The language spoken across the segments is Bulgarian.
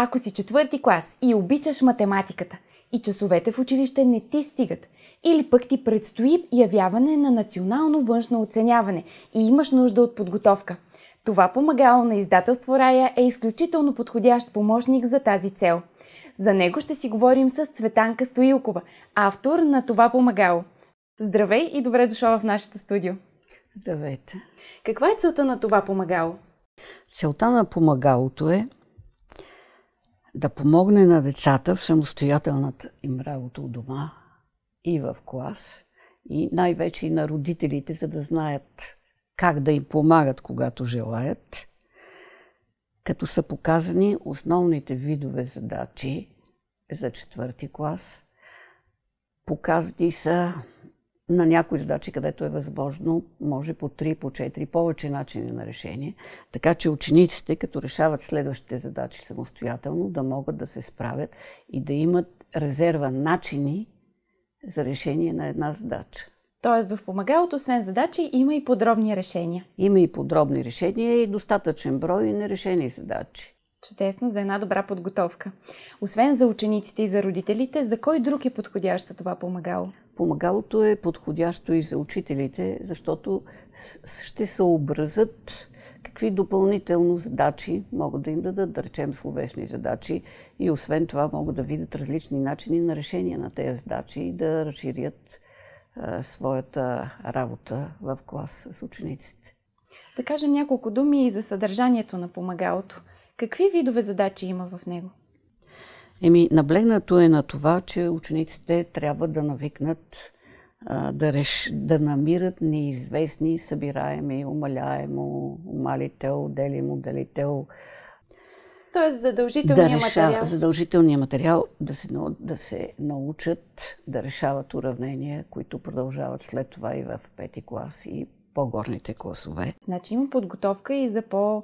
Ако си четвърти клас и обичаш математиката и часовете в училище не ти стигат, или пък ти предстои явяване на национално външно оценяване и имаш нужда от подготовка. Това помагало на издателство Рая е изключително подходящ помощник за тази цел. За него ще си говорим с Цветанка Стоилкова, автор на Това помагало. Здравей и добре дошла в нашето студио. Здравейте. Каква е целта на това помагало? Целта на помагалото е да помогне на децата в самостоятелната им работа у дома и в клас, и най-вече и на родителите, за да знаят как да им помагат, когато желаят, като са показани основните видове задачи за четвърти клас. Показани са на някои задачи, където е възможно, може по 3, по 4, повече начини на решение. Така че учениците, като решават следващите задачи самостоятелно, да могат да се справят и да имат резерва начини за решение на една задача. Тоест в помагалото, освен задачи, има и подробни решения. Има и подробни решения и достатъчен брой и нерешени задачи. Чудесно, за една добра подготовка. Освен за учениците и за родителите, за кой друг е подходящо това помагало? Помагалото е подходящо и за учителите, защото ще съобразят какви допълнително задачи могат да им дадат, да речем словесни задачи и освен това могат да видят различни начини на решение на тези задачи и да разширят своята работа в клас с учениците. Да кажем няколко думи и за съдържанието на помагалото. Какви видове задачи има в него? Еми, наблегнато е на това, че учениците трябва да навикнат да, реш... да намират неизвестни, събираеми, умаляемо, умалител, делимо, делител. Тоест задължителният да реша... материал. Задължителният материал да се, да се научат да решават уравнения, които продължават след това и в пети клас и по-горните класове. Значи има подготовка и за по-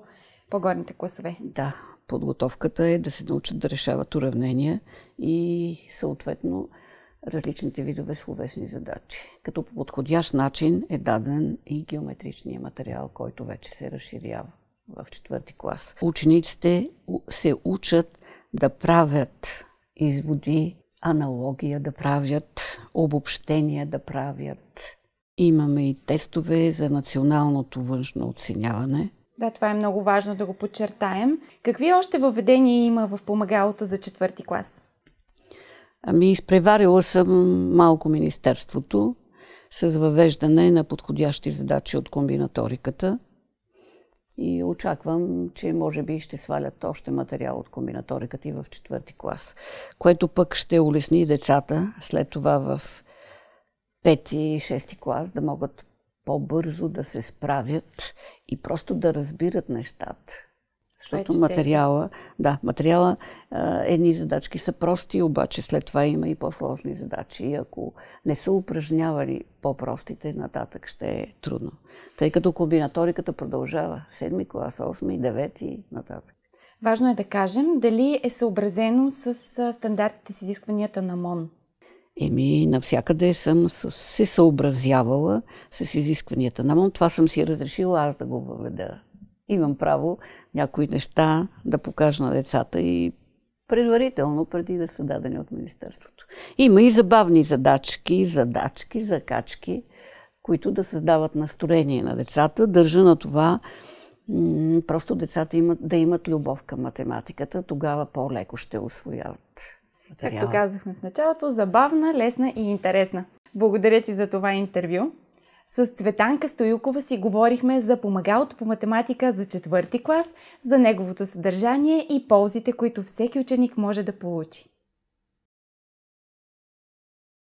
по-горните класове. Да, подготовката е да се научат да решават уравнения и съответно различните видове словесни задачи. Като по подходящ начин е даден и геометричния материал, който вече се разширява в четвърти клас. Учениците се учат да правят изводи, аналогия, да правят обобщения, да правят. Имаме и тестове за националното външно оценяване – да, това е много важно да го подчертаем. Какви още въведения има в помагалото за четвърти клас? Ами, изпреварила съм малко Министерството с въвеждане на подходящи задачи от комбинаториката и очаквам, че може би ще свалят още материал от комбинаториката и в четвърти клас, което пък ще улесни децата след това в пети и шести клас да могат по-бързо да се справят и просто да разбират нещата. Защото материала, да, материала, едни задачки са прости, обаче след това има и по-сложни задачи. И ако не са упражнявали по-простите, нататък ще е трудно. Тъй като комбинаториката продължава. Седми клас, осми, девети, нататък. Важно е да кажем дали е съобразено с стандартите с изискванията на МОН. Еми, навсякъде съм се съобразявала с изискванията на Това съм си разрешила аз да го въведа. Имам право някои неща да покажа на децата и предварително, преди да са дадени от Министерството. Има и забавни задачки, задачки, закачки, които да създават настроение на децата. Държа на това просто децата имат, да имат любов към математиката, тогава по-леко ще освояват материала. Както казахме в началото, забавна, лесна и интересна. Благодаря ти за това интервю. С Цветанка Стоилкова си говорихме за помагалото по математика за четвърти клас, за неговото съдържание и ползите, които всеки ученик може да получи.